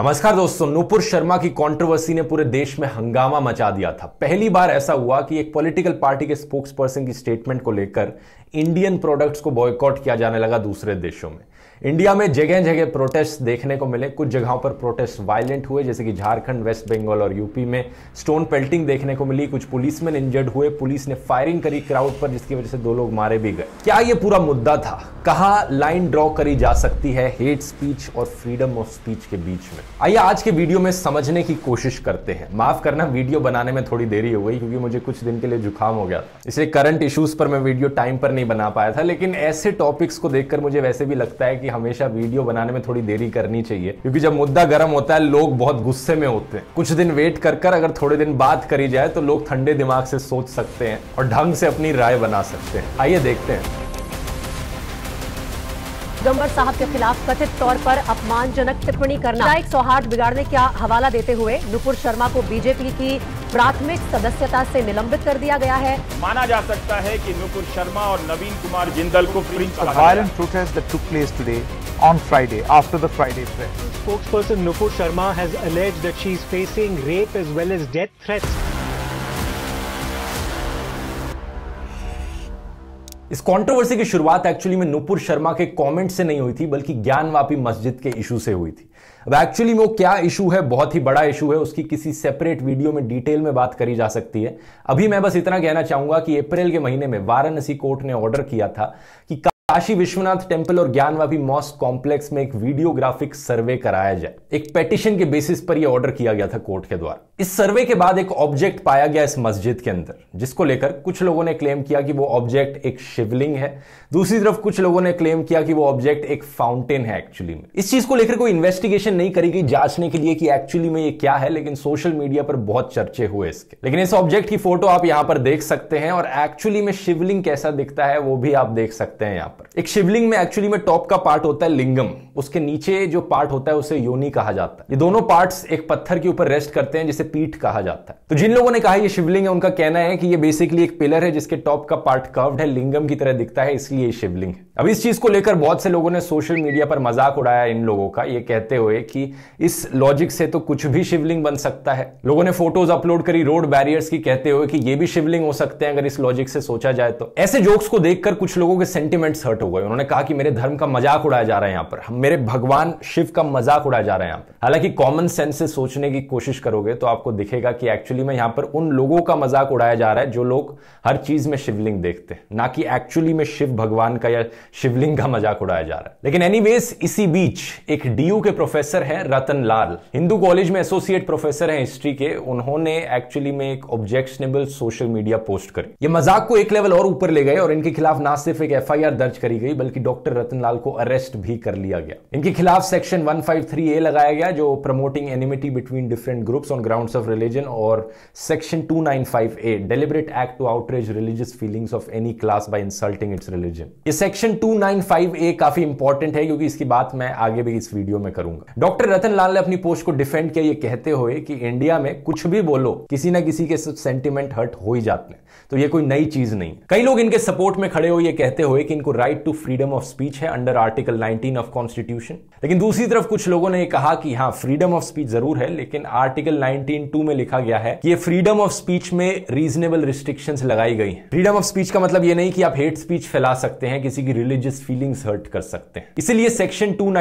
नमस्कार दोस्तों नूपुर शर्मा की कंट्रोवर्सी ने पूरे देश में हंगामा मचा दिया था पहली बार ऐसा हुआ कि एक पॉलिटिकल पार्टी के स्पोक्स पर्सन की स्टेटमेंट को लेकर इंडियन प्रोडक्ट्स को बॉयकॉट किया जाने लगा दूसरे देशों में इंडिया में जगह जगह प्रोटेस्ट देखने को मिले कुछ जगहों पर प्रोटेस्ट वायलेंट हुए जैसे कि झारखंड वेस्ट बंगाल और यूपी में स्टोन पेल्टिंग देखने को मिली कुछ पुलिसमैन इंजर्ड हुए पुलिस ने फायरिंग करी क्राउड पर जिसकी वजह से दो लोग मारे भी गए क्या ये पूरा मुद्दा था कहा लाइन ड्रॉ करी जा सकती है हेट स्पीच और फ्रीडम ऑफ स्पीच के बीच में आइए आज के वीडियो में समझने की कोशिश करते हैं माफ करना वीडियो बनाने में थोड़ी देरी हो गई क्योंकि मुझे कुछ दिन के लिए जुकाम हो गया था इसलिए करंट इश्यूज पर मैं वीडियो टाइम पर नहीं बना पाया था लेकिन ऐसे टॉपिक्स को देखकर मुझे वैसे भी लगता है कि कि हमेशा वीडियो बनाने में थोड़ी देरी करनी चाहिए क्योंकि जब मुद्दा गर्म होता है लोग बहुत गुस्से में होते हैं कुछ दिन वेट कर कर अगर थोड़े दिन बात करी जाए तो लोग ठंडे दिमाग से सोच सकते हैं और ढंग से अपनी राय बना सकते हैं आइए देखते हैं डोंगर साहब के खिलाफ कथित तौर पर अपमानजनक टिप्पणी करना एक सौहार्द बिगाड़ने का हवाला देते हुए नुपुर शर्मा को बीजेपी की प्राथमिक सदस्यता से निलंबित कर दिया गया है माना जा सकता है कि नुपुर शर्मा और नवीन कुमार जिंदल को violent protest that took place today on Friday after the Friday spokesperson Nupur Sharma has alleged that she is facing rape as well as death threats इस कंट्रोवर्सी की शुरुआत एक्चुअली में नुपुर शर्मा के कमेंट से नहीं हुई थी बल्कि ज्ञानवापी मस्जिद के इशू से हुई थी अब एक्चुअली में वो क्या इशू है बहुत ही बड़ा इशू है उसकी किसी सेपरेट वीडियो में डिटेल में बात करी जा सकती है अभी मैं बस इतना कहना चाहूंगा कि अप्रैल के महीने में वाराणसी कोर्ट ने ऑर्डर किया था कि काशी विश्वनाथ टेम्पल और ज्ञानवापी मॉस्क कॉम्प्लेक्स में एक वीडियोग्राफिक सर्वे कराया जाए एक पेटिशन के बेसिस पर यह ऑर्डर किया गया था कोर्ट के द्वारा इस सर्वे के बाद एक ऑब्जेक्ट पाया गया इस मस्जिद के अंदर जिसको लेकर कुछ लोगों ने क्लेम किया कि वो ऑब्जेक्ट एक शिवलिंग है दूसरी तरफ कुछ लोगों ने क्लेम किया कि वो ऑब्जेक्ट एक फाउंटेन है एक्चुअली में इस चीज को लेकर कोई इन्वेस्टिगेशन नहीं करी गई जांचने के लिए कि एक्चुअली में ये क्या है लेकिन सोशल मीडिया पर बहुत चर्चे हुए इसके लेकिन इस ऑब्जेक्ट की फोटो आप यहां पर देख सकते हैं और एक्चुअली में शिवलिंग कैसा दिखता है वो भी आप देख सकते हैं यहां पर एक शिवलिंग में एक्चुअली में टॉप का पार्ट होता है लिंगम उसके नीचे जो पार्ट होता है उसे योनी कहा जाता है ये दोनों पार्ट एक पत्थर के ऊपर रेस्ट करते हैं जिसे पीठ कहा जाता है तो जिन लोगों ने कहा ये शिवलिंग है उनका कहना है कि ये बेसिकली एक पिलर है जिसके टॉप का पार्ट कर्व्ड है लिंगम की तरह दिखता है इसलिए ये शिवलिंग है अब इस चीज को लेकर बहुत से लोगों ने सोशल मीडिया पर मजाक उड़ाया इन लोगों का ये कहते हुए कि इस लॉजिक से तो कुछ भी शिवलिंग बन सकता है लोगों ने फोटोज अपलोड करी रोड बैरियर्स की कहते हुए कि ये भी शिवलिंग हो सकते हैं अगर इस लॉजिक से सोचा जाए तो ऐसे जोक्स को देखकर कुछ लोगों के सेंटिमेंट्स हर्ट हो गए उन्होंने कहा कि मेरे धर्म का मजाक उड़ाया जा रहा है यहां पर मेरे भगवान शिव का मजाक उड़ाया जा रहा है यहां पर हालांकि कॉमन सेंस से सोचने की कोशिश करोगे तो आप आपको दिखेगा कि एक्चुअली में यहां पर उन लोगों का मजाक उड़ाया जा रहा है जो लोग हर चीज़ में शिवलिंग देखते हैं ना कि एक्चुअली में शिव भगवान का या शिवलिंग का मजाक उड़ाया जा रहा है लेकिन एनी इसी बीच एक डी के प्रोफेसर है रतन लाल हिंदू कॉलेज में एसोसिएट प्रोफेसर है हिस्ट्री के उन्होंने एक्चुअली में एक ऑब्जेक्शनेबल सोशल मीडिया पोस्ट करी ये मजाक को एक लेवल और ऊपर ले गए और इनके खिलाफ ना सिर्फ एक एफ दर्ज करी गई बल्कि डॉक्टर रतन लाल को अरेस्ट भी कर लिया गया इनके खिलाफ सेक्शन 153 ए लगाया गया जो promoting enmity between different groups on ground of religion और section two nine five A deliberate act to outrage religious feelings of any class by insulting its religion ये section two nine five A काफी important है क्योंकि इसकी बात मैं आगे भी इस वीडियो में करूंगा डॉक्टर रतन लाल ने अपनी पोस्ट को डिफेंड किया ये कहते हुए कि इंडिया में कुछ भी बोलो किसी ना किसी के सेंटिमेंट हर्ट हो ही जाते हैं तो ये कोई नई चीज नहीं कई लोग इनके सपोर्ट में खड़े हो ये कहते हुए कि इनको right to freedom of speech है अंडर आर्टिकल 19 ऑफ कॉन्स्टिट्यूशन लेकिन दूसरी तरफ कुछ लोगों ने कहा कि हाँ फ्रीडम ऑफ स्पीच जरूर है लेकिन आर्टिकल 19 टू में लिखा गया है कि ये फ्रीडम ऑफ स्पीच में रीजनेबल रिस्ट्रिक्शन लगाई गई है फ्रीडम ऑफ स्पीच का मतलब ये नहीं कि आप हेट स्पीच फैला सकते हैं किसी की रिलीजियस फीलिंग हर्ट कर सकते हैं इसीलिए सेक्शन टू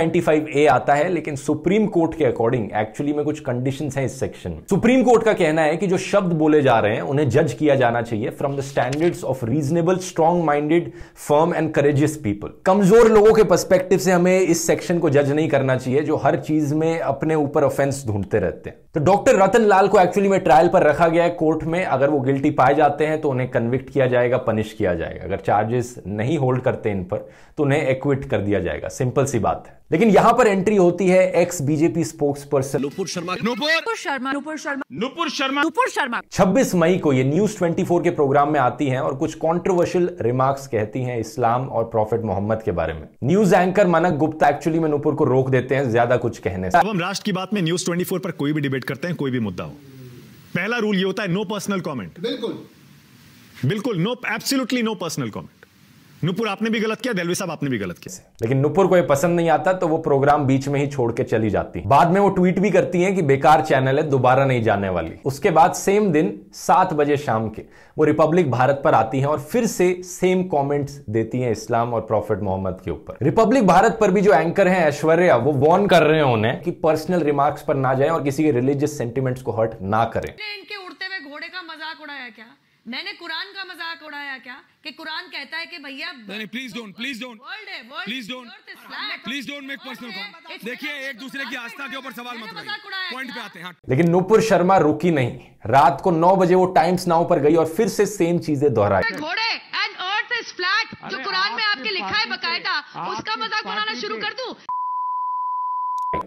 ए आता है लेकिन सुप्रीम कोर्ट के अकॉर्डिंग एक्चुअली में कुछ कंडीशन है इस सेक्शन में सुप्रीम कोर्ट का कहना है कि जो शब्द बोले जा रहे हैं उन्हें जज किया जाना चाहिए from the standards of reasonable strong minded firm and courageous people कमजोर लोगों के पर्सपेक्टिव से हमें इस सेक्शन को जज नहीं करना चाहिए जो हर चीज में अपने ऊपर ऑफेंस ढूंढते रहते हैं तो डॉक्टर रतन रतन लाल को एक्चुअली में ट्रायल पर रखा गया है कोर्ट में अगर वो गिल्टी पाए जाते हैं तो उन्हें कन्विक्ट किया जाएगा पनिश किया जाएगा अगर चार्जेस नहीं होल्ड करते इन पर तो उन्हें एक्विट कर दिया जाएगा सिंपल सी बात है लेकिन यहां पर एंट्री होती है ex BJP spokesperson Nupur Sharma Nupur Sharma Nupur Sharma Nupur Sharma Nupur Sharma छब्बीस मई को ये न्यूज 24 के प्रोग्राम में आती हैं और कुछ कंट्रोवर्शियल रिमार्क्स कहती हैं इस्लाम और प्रॉफिट मोहम्मद के बारे में न्यूज एंकर मनक गुप्ता एक्चुअली में नुपुर को रोक देते हैं ज्यादा कुछ कहने से अब हम राष्ट्र की बात में न्यूज ट्वेंटी पर कोई भी डिबेट करते हैं कोई भी मुद्दा हो पहला रूल ये होता है नो पर्सनल कॉमेंट बिल्कुल बिल्कुल no absolutely no personal comment Nupur आपने भी गलत किया दलवी साहब आपने भी गलत किया लेकिन नुपुर को ये पसंद नहीं आता तो वो प्रोग्राम बीच में ही छोड़ के चली जाती है बाद में वो ट्वीट भी करती है कि बेकार चैनल है दोबारा नहीं जाने वाली उसके बाद सेम दिन सात बजे शाम के वो रिपब्लिक भारत पर आती है और फिर से सेम कॉमेंट देती है इस्लाम और प्रॉफिट मोहम्मद के ऊपर रिपब्लिक भारत पर भी जो एंकर है ऐश्वर्या वो वॉर्न कर रहे हैं उन्हें कि पर्सनल रिमार्क्स पर ना जाए और किसी के रिलीजियस सेंटिमेंट्स को हर्ट ना करें इनके उड़ते हुए घोड़े का मजाक उड़ाया क्या मैंने कुरान का मजाक उड़ाया क्या कि कुरान कहता है कि भैया please don't please don't please don't please don't make personal देखिए एक दूसरे की आस्था के ऊपर सवाल मत पॉइंट पे आते हैं हाँ। लेकिन नूपुर शर्मा रुकी नहीं रात को नौ बजे वो टाइम्स नाउ पर गई और फिर से सेम चीजें दोहराई घोड़े एंड अर्थ इज फ्लैट जो कुरान में आपके लिखा है बकायदा उसका मजाक उड़ाना शुरू कर दूं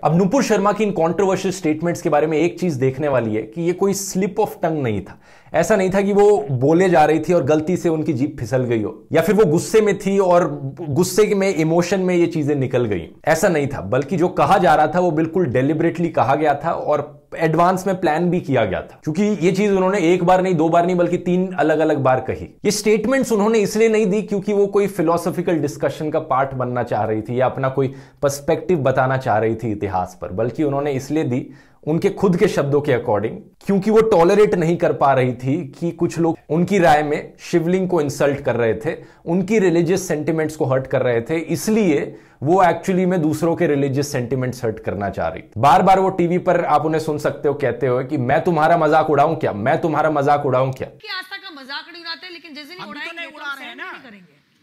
अब नुपुर शर्मा की इन कॉन्ट्रोवर्शियल स्टेटमेंट्स के बारे में एक चीज देखने वाली है कि ये कोई स्लिप ऑफ टंग नहीं था ऐसा नहीं था कि वो बोले जा रही थी और गलती से उनकी जीप फिसल गई हो या फिर वो गुस्से में थी और गुस्से में इमोशन में ये चीजें निकल गई ऐसा नहीं था बल्कि जो कहा जा रहा था वो बिल्कुल डेलिबरेटली कहा गया था और एडवांस में प्लान भी किया गया था क्योंकि ये चीज उन्होंने एक बार नहीं दो बार नहीं बल्कि तीन अलग अलग बार कही ये स्टेटमेंट्स उन्होंने इसलिए नहीं दी क्योंकि वो कोई फिलोसॉफिकल डिस्कशन का पार्ट बनना चाह रही थी या अपना कोई पर्सपेक्टिव बताना चाह रही थी इतिहास पर बल्कि उन्होंने इसलिए दी उनके खुद के शब्दों के अकॉर्डिंग क्योंकि वो टॉलरेट नहीं कर पा रही थी कि कुछ लोग उनकी राय में शिवलिंग को इंसल्ट कर रहे थे उनकी रिलीजियस सेंटिमेंट्स को हर्ट कर रहे थे इसलिए वो एक्चुअली में दूसरों के रिलीजियस सेंटिमेंट्स हर्ट करना चाह रही थी बार बार वो टीवी पर आप उन्हें सुन सकते हो कहते हो कि मैं तुम्हारा मजाक उड़ाऊं क्या मैं तुम्हारा मजाक उड़ाऊं क्या आस्था का मजाक नहीं उड़ाते लेकिन जैसे तो तो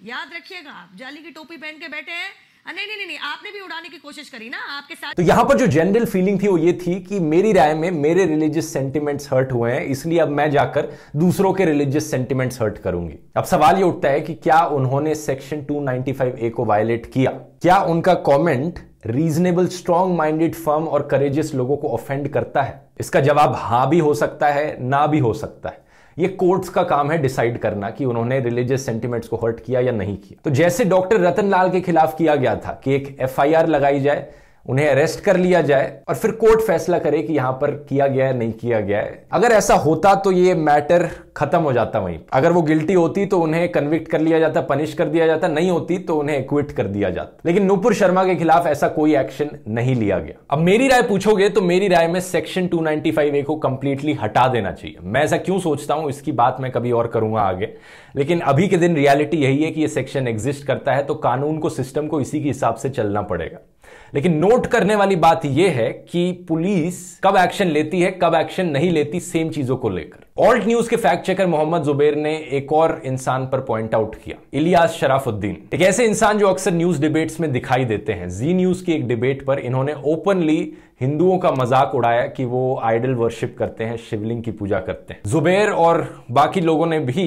याद रखिएगा आप जाली की टोपी पहन के बैठे हैं नहीं नहीं नहीं आपने भी उड़ाने की कोशिश करी ना आपके साथ तो यहाँ पर जो जनरल फीलिंग थी वो ये थी कि मेरी राय में मेरे रिलीजियस सेंटिमेंट्स हर्ट हुए हैं इसलिए अब मैं जाकर दूसरों के रिलीजियस सेंटिमेंट्स हर्ट करूंगी अब सवाल ये उठता है कि क्या उन्होंने सेक्शन 295 ए को वायलेट किया क्या उनका comment reasonable strong minded firm और करेजियस लोगों को ऑफेंड करता है इसका जवाब हाँ भी हो सकता है ना भी हो सकता है ये कोर्ट्स का काम है डिसाइड करना कि उन्होंने रिलीजियस सेंटिमेंट्स को हर्ट किया या नहीं किया तो जैसे डॉक्टर रतनलाल के खिलाफ किया गया था कि एक एफआईआर लगाई जाए उन्हें अरेस्ट कर लिया जाए और फिर कोर्ट फैसला करे कि यहां पर किया गया है नहीं किया गया है अगर ऐसा होता तो ये मैटर खत्म हो जाता वहीं अगर वो गिल्टी होती तो उन्हें कन्विक्ट कर लिया जाता पनिश कर दिया जाता नहीं होती तो उन्हें इक्विट कर दिया जाता लेकिन नूपुर शर्मा के खिलाफ ऐसा कोई एक्शन नहीं लिया गया अब मेरी राय पूछोगे तो मेरी राय में सेक्शन टू ए को कंप्लीटली हटा देना चाहिए मैं ऐसा क्यों सोचता हूं इसकी बात मैं कभी और करूंगा आगे लेकिन अभी के दिन रियलिटी यही है कि ये सेक्शन एग्जिस्ट करता है तो कानून को सिस्टम को इसी के हिसाब से चलना पड़ेगा लेकिन नोट करने वाली बात यह है कि पुलिस कब एक्शन लेती है कब एक्शन नहीं लेती सेम चीजों को लेकर ऑल्ट न्यूज के फैक्ट चेकर मोहम्मद जुबेर ने एक और इंसान पर पॉइंट आउट किया इलियास शराफुद्दीन एक ऐसे इंसान जो अक्सर न्यूज डिबेट्स में दिखाई देते हैं जी न्यूज की एक डिबेट पर इन्होंने ओपनली हिंदुओं का मजाक उड़ाया कि वो आइडल वर्शिप करते हैं शिवलिंग की पूजा करते हैं जुबेर और बाकी लोगों ने भी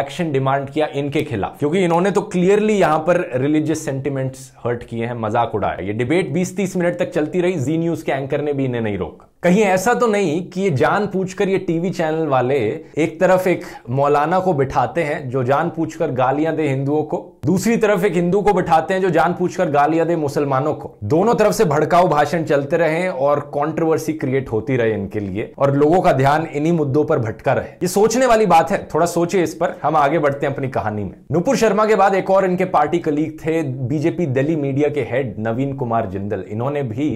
एक्शन डिमांड किया इनके खिलाफ क्योंकि इन्होंने तो क्लियरली यहां पर रिलीजियस सेंटिमेंट्स हर्ट किए हैं मजाक उड़ाया ये डिबेट 20-30 मिनट तक चलती रही जी न्यूज के एंकर ने भी इन्हें नहीं रोका कहीं ऐसा तो नहीं कि ये जान पूछकर ये टीवी चैनल वाले एक तरफ एक मौलाना को बिठाते हैं जो जान पूछकर गालियां दे हिंदुओं को दूसरी तरफ एक हिंदू को बिठाते हैं जो जान कर गालिया दे मुसलमानों को दोनों तरफ से भड़काऊ भाषण चलते रहे और कॉन्ट्रोवर्सी क्रिएट होती रहे इनके लिए और लोगों का ध्यान इन्हीं मुद्दों पर भटका रहे ये सोचने वाली बात है थोड़ा सोचिए इस पर हम आगे बढ़ते हैं अपनी कहानी में नुपुर शर्मा के बाद एक और इनके पार्टी कलीग थे बीजेपी दिल्ली मीडिया के हेड नवीन कुमार जिंदल इन्होंने भी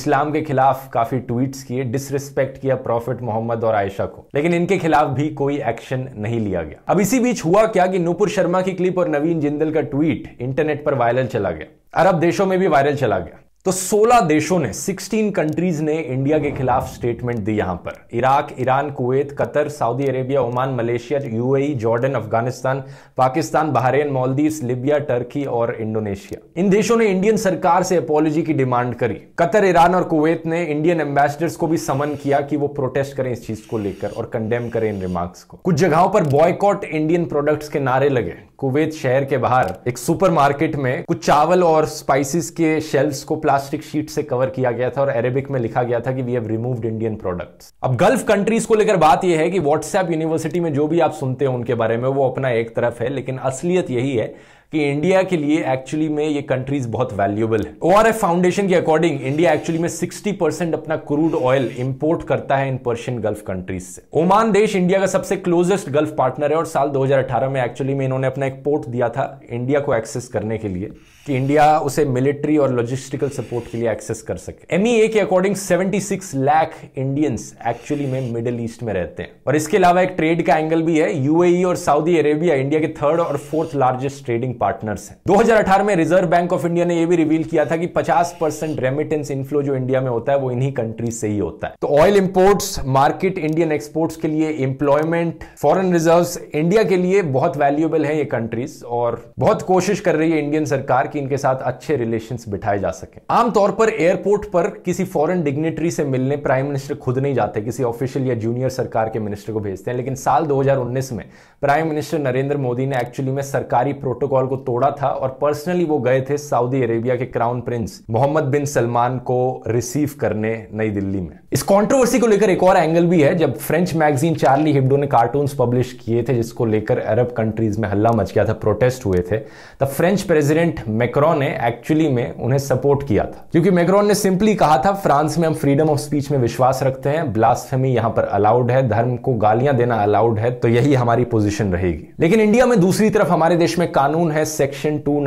इस्लाम के खिलाफ काफी ट्वीट किए डिसरिस्पेक्ट किया प्रॉफिट मोहम्मद और आयशा को लेकिन इनके खिलाफ भी कोई एक्शन नहीं लिया गया अब इसी बीच हुआ क्या कि नुपुर शर्मा की क्लिप और नवीन जिंदल सेंगल का ट्वीट इंटरनेट पर वायरल चला गया अरब देशों में भी वायरल चला गया तो 16 देशों ने 16 कंट्रीज ने इंडिया के खिलाफ स्टेटमेंट दी यहां पर Iraq Iran Kuwait Qatar Saudi Arabia Oman Malaysia UAE Jordan Afghanistan Pakistan Bahrain Maldives Libya Turkey और इंडोनेशिया इन देशों ने इंडियन सरकार से अपोलॉजी की डिमांड करी कतर ईरान और कुवैत ने इंडियन एम्बेसडर्स को भी समन किया कि वो प्रोटेस्ट करें इस चीज को लेकर और कंडेम करें इन रिमार्क्स को कुछ जगहों पर बॉयकॉट इंडियन प्रोडक्ट्स के नारे लगे कुवैत शहर के बाहर एक सुपरमार्केट में कुछ चावल और स्पाइसेस के शेल्फ को प्लास्टिक शीट से कवर किया गया था और अरेबिक में लिखा गया था कि we have removed Indian products अब गल्फ कंट्रीज को लेकर बात यह है कि व्हाट्सएप यूनिवर्सिटी में जो भी आप सुनते हैं उनके बारे में वो अपना एक तरफ है लेकिन असलियत यही है कि इंडिया के लिए एक्चुअली में ये कंट्रीज बहुत वैल्यूबल है ओ फाउंडेशन के अकॉर्डिंग इंडिया एक्चुअली में 60 परसेंट अपना क्रूड ऑयल इंपोर्ट करता है इन पर्शियन गल्फ कंट्रीज से ओमान देश इंडिया का सबसे क्लोजेस्ट गल्फ पार्टनर है और साल 2018 में एक्चुअली में इन्होंने अपना एक पोर्ट दिया था इंडिया को एक्सेस करने के लिए कि इंडिया उसे मिलिट्री और लॉजिस्टिकल सपोर्ट के लिए एक्सेस कर सके एम e के अकॉर्डिंग 76 लाख इंडियंस एक्चुअली में मिडिल ईस्ट में रहते हैं और इसके अलावा एक ट्रेड का एंगल भी है यूएई e और सऊदी अरेबिया इंडिया के थर्ड और फोर्थ लार्जेस्ट ट्रेडिंग पार्टनर्स हैं 2018 में रिजर्व बैंक ऑफ इंडिया ने यह भी रिवील किया था कि 50 परसेंट रेमिटेंस इन्फ्लो जो इंडिया में होता है वो इन्हीं कंट्रीज से ही होता है तो oil imports market Indian exports के लिए इंप्लॉयमेंट फॉरन रिजर्व इंडिया के लिए बहुत वैल्यूएबल है ये कंट्रीज और बहुत कोशिश कर रही है इंडियन सरकार ताकि इनके साथ अच्छे रिलेशन बिठाए जा सके आमतौर पर एयरपोर्ट पर किसी फॉरन डिग्नेटरी से मिलने प्राइम मिनिस्टर खुद नहीं जाते किसी ऑफिशियल या जूनियर सरकार के मिनिस्टर को भेजते हैं लेकिन साल 2019 में प्राइम मिनिस्टर नरेंद्र मोदी ने एक्चुअली में सरकारी प्रोटोकॉल को तोड़ा था और पर्सनली वो गए थे सऊदी अरेबिया के crown prince Mohammed bin Salman को रिसीव करने नई दिल्ली में इस कॉन्ट्रोवर्सी को लेकर एक और एंगल भी है जब फ्रेंच मैगजीन चार्ली हिब्डो ने कार्टून पब्लिश किए थे जिसको लेकर अरब कंट्रीज में हल्ला मच गया था प्रोटेस्ट हुए थे द फ्रेंच प्रेसिडेंट मैक्रॉन ने एक्चुअली में उन्हें सपोर्ट किया था क्योंकि मैक्रॉन ने सिंपली कहा था फ्रांस में हम फ्रीडम ऑफ स्पीच में विश्वास रखते हैं ब्लास्फेमी यहां पर अलाउड है धर्म को गालियां देना अलाउड है तो यही हमारी पोजिशन रहेगी लेकिन इंडिया में दूसरी तरफ हमारे देश में कानून है सेक्शन टू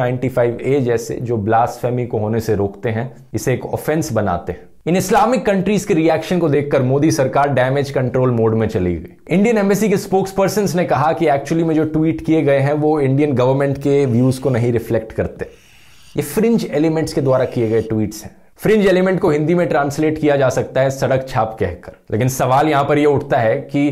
ए जैसे जो ब्लास्फेमी को होने से रोकते हैं इसे एक ऑफेंस बनाते हैं इन इस्लामिक कंट्रीज के रिएक्शन को देखकर मोदी सरकार डैमेज कंट्रोल मोड में चली गई इंडियन एम्बेसी के स्पोक्स पर्सन ने कहा कि एक्चुअली में जो ट्वीट किए गए हैं वो इंडियन गवर्नमेंट के व्यूज को नहीं रिफ्लेक्ट करते ये फ्रिंज एलिमेंट्स के द्वारा किए गए ट्वीट्स हैं फ्रिंज एलिमेंट को हिंदी में ट्रांसलेट किया जा सकता है सड़क छाप कहकर लेकिन सवाल यहां पर यह उठता है कि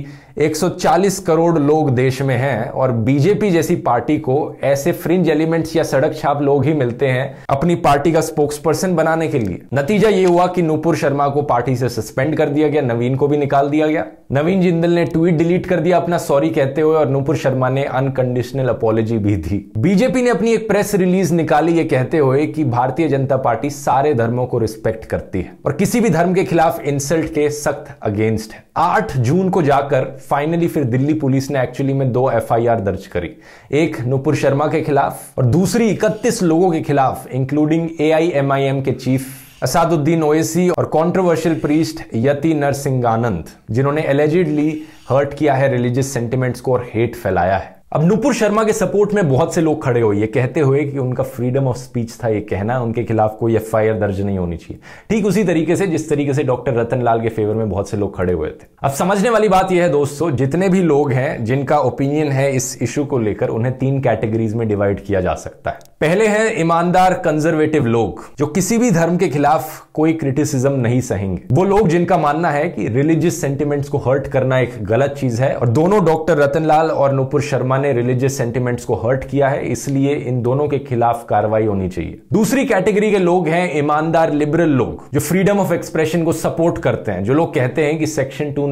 140 करोड़ लोग देश में हैं और बीजेपी जैसी पार्टी को ऐसे फ्रिंज एलिमेंट्स या सड़क छाप लोग ही मिलते हैं अपनी पार्टी का स्पोक्स पर्सन बनाने के लिए नतीजा ये हुआ कि नूपुर शर्मा को पार्टी से सस्पेंड कर दिया गया नवीन को भी निकाल दिया गया नवीन जिंदल ने ट्वीट डिलीट कर दिया अपना सॉरी कहते हुए और नूपुर शर्मा ने अनकंडीशनल अपोलॉजी भी दी बीजेपी ने अपनी एक प्रेस रिलीज निकाली ये कहते हुए कि भारतीय जनता पार्टी सारे धर्मों को रिस्पेक्ट करती है और किसी भी धर्म के खिलाफ इंसल्ट के सख्त अगेंस्ट है आठ जून को जाकर फाइनली फिर दिल्ली पुलिस ने एक्चुअली में दो एफआईआर दर्ज करी एक नुपुर शर्मा के खिलाफ और दूसरी इकतीस लोगों के खिलाफ इंक्लूडिंग एआईएमआईएम के चीफ असादुद्दीन ओएसी और कंट्रोवर्शियल प्रीस्ट यति आनंद जिन्होंने एलिजिडली हर्ट किया है रिलीजियस सेंटिमेंट्स को और हेट फैलाया है अब नुपुर शर्मा के सपोर्ट में बहुत से लोग खड़े हुए ये कहते हुए कि उनका फ्रीडम ऑफ स्पीच था ये कहना उनके खिलाफ कोई एफ दर्ज नहीं होनी चाहिए ठीक उसी तरीके से जिस तरीके से डॉक्टर रतन लाल के फेवर में बहुत से लोग खड़े हुए थे अब समझने वाली बात यह है दोस्तों जितने भी लोग हैं जिनका ओपिनियन है इस इशू को लेकर उन्हें तीन कैटेगरीज में डिवाइड किया जा सकता है पहले हैं ईमानदार कंजर्वेटिव लोग जो किसी भी धर्म के खिलाफ कोई क्रिटिसिज्म नहीं सहेंगे वो लोग जिनका मानना है कि रिलीजियस सेंटिमेंट्स को हर्ट करना एक गलत चीज है और दोनों डॉक्टर रतनलाल और नुपुर शर्मा ने रिलीजियस सेंटिमेंट्स को हर्ट किया है इसलिए इन दोनों के खिलाफ कार्रवाई होनी चाहिए दूसरी कैटेगरी के लोग हैं ईमानदार लिबरल लोग जो फ्रीडम ऑफ एक्सप्रेशन को सपोर्ट करते हैं जो लोग कहते हैं कि सेक्शन टू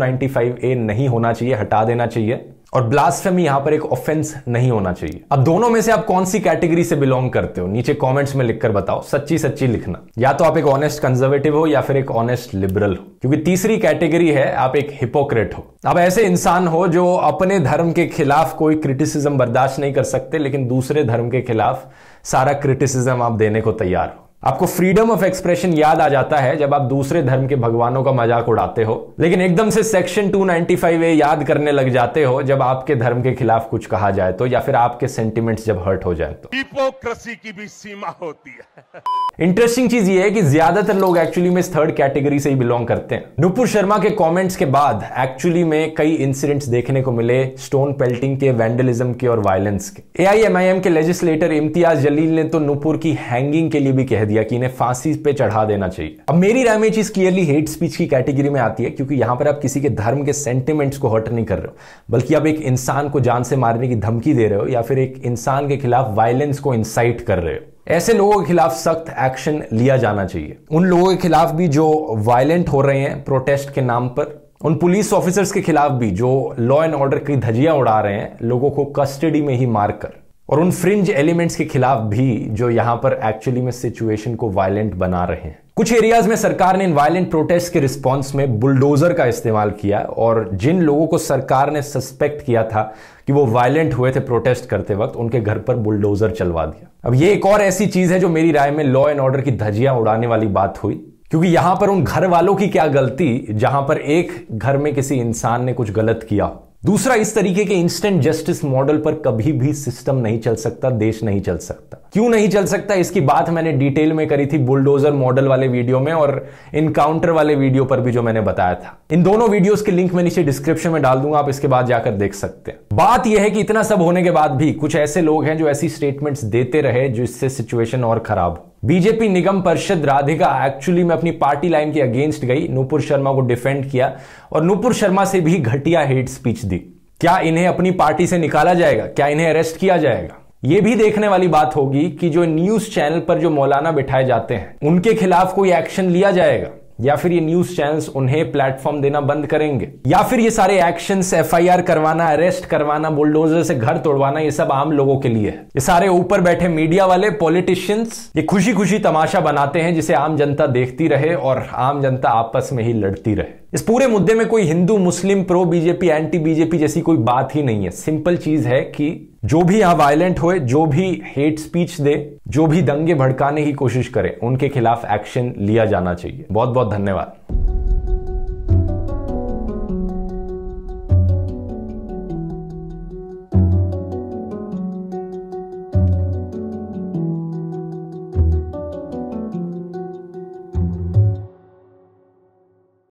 ए नहीं होना चाहिए हटा देना चाहिए और ब्लास्टमी यहां पर एक ऑफेंस नहीं होना चाहिए अब दोनों में से आप कौन सी कैटेगरी से बिलोंग करते हो नीचे कमेंट्स में लिखकर बताओ सच्ची सच्ची लिखना या तो आप एक ऑनेस्ट कंजर्वेटिव हो या फिर एक ऑनेस्ट लिबरल हो क्योंकि तीसरी कैटेगरी है आप एक हिपोक्रेट हो आप ऐसे इंसान हो जो अपने धर्म के खिलाफ कोई क्रिटिसिज्म बर्दाश्त नहीं कर सकते लेकिन दूसरे धर्म के खिलाफ सारा क्रिटिसिज्म आप देने को तैयार हो आपको फ्रीडम ऑफ एक्सप्रेशन याद आ जाता है जब आप दूसरे धर्म के भगवानों का मजाक उड़ाते हो लेकिन एकदम से सेक्शन 295 ए याद करने लग जाते हो जब आपके धर्म के खिलाफ कुछ कहा जाए तो या फिर आपके सेंटिमेंट्स जब हर्ट हो जाए तो हिपोक्रेसी की भी सीमा होती है इंटरेस्टिंग चीज ये है कि ज्यादातर लोग एक्चुअली में इस थर्ड कैटेगरी से ही बिलोंग करते हैं नुपुर शर्मा के कॉमेंट्स के बाद एक्चुअली में कई इंसिडेंट्स देखने को मिले स्टोन पेल्टिंग के वैंडलिज्म के और वायलेंस के ए के लेजिस्लेटर इम्तियाज जलील ने तो नुपुर की हैंगिंग के लिए भी कह दिया दिया कि इन्हें फांसी पे चढ़ा देना चाहिए अब मेरी राय में चीज क्लियरली हेट स्पीच की कैटेगरी में आती है क्योंकि यहां पर आप किसी के धर्म के सेंटिमेंट्स को हर्ट नहीं कर रहे हो बल्कि आप एक इंसान को जान से मारने की धमकी दे रहे हो या फिर एक इंसान के खिलाफ वायलेंस को इंसाइट कर रहे हो ऐसे लोगों के खिलाफ सख्त एक्शन लिया जाना चाहिए उन लोगों के खिलाफ भी जो वायलेंट हो रहे हैं प्रोटेस्ट के नाम पर उन पुलिस ऑफिसर्स के खिलाफ भी जो लॉ एंड ऑर्डर की धजिया उड़ा रहे हैं लोगों को कस्टडी में ही मारकर और उन फ्रिंज एलिमेंट्स के खिलाफ भी जो यहां पर एक्चुअली में सिचुएशन को वायलेंट बना रहे हैं कुछ एरियाज में सरकार ने इन वायलेंट प्रोटेस्ट के रिस्पांस में बुलडोजर का इस्तेमाल किया और जिन लोगों को सरकार ने सस्पेक्ट किया था कि वो वायलेंट हुए थे प्रोटेस्ट करते वक्त उनके घर पर बुलडोजर चलवा दिया अब ये एक और ऐसी चीज है जो मेरी राय में लॉ एंड ऑर्डर की धजिया उड़ाने वाली बात हुई क्योंकि यहां पर उन घर वालों की क्या गलती जहां पर एक घर में किसी इंसान ने कुछ गलत किया हो दूसरा इस तरीके के इंस्टेंट जस्टिस मॉडल पर कभी भी सिस्टम नहीं चल सकता देश नहीं चल सकता क्यों नहीं चल सकता इसकी बात मैंने डिटेल में करी थी बुलडोजर मॉडल वाले वीडियो में और इनकाउंटर वाले वीडियो पर भी जो मैंने बताया था इन दोनों वीडियोस के लिंक मैं नीचे डिस्क्रिप्शन में डाल दूंगा आप इसके बाद जाकर देख सकते हैं बात यह है कि इतना सब होने के बाद भी कुछ ऐसे लोग हैं जो ऐसी स्टेटमेंट्स देते रहे जिससे सिचुएशन और खराब हो बीजेपी निगम परिषद राधिका एक्चुअली में अपनी पार्टी लाइन के अगेंस्ट गई नूपुर शर्मा को डिफेंड किया और नूपुर शर्मा से भी घटिया हेट स्पीच दी क्या इन्हें अपनी पार्टी से निकाला जाएगा क्या इन्हें अरेस्ट किया जाएगा यह भी देखने वाली बात होगी कि जो न्यूज चैनल पर जो मौलाना बिठाए जाते हैं उनके खिलाफ कोई एक्शन लिया जाएगा या फिर ये न्यूज चैनल्स उन्हें प्लेटफॉर्म देना बंद करेंगे या फिर ये सारे एक्शन एफआईआर करवाना अरेस्ट करवाना बुलडोजर से घर तोड़वाना ये सब आम लोगों के लिए है ये सारे ऊपर बैठे मीडिया वाले पॉलिटिशियंस ये खुशी खुशी तमाशा बनाते हैं जिसे आम जनता देखती रहे और आम जनता आपस में ही लड़ती रहे इस पूरे मुद्दे में कोई Hindu Muslim pro BJP anti BJP जैसी कोई बात ही नहीं है सिंपल चीज है कि जो भी यहां वायलेंट होए जो भी हेट स्पीच दे जो भी दंगे भड़काने की कोशिश करे उनके खिलाफ एक्शन लिया जाना चाहिए बहुत बहुत धन्यवाद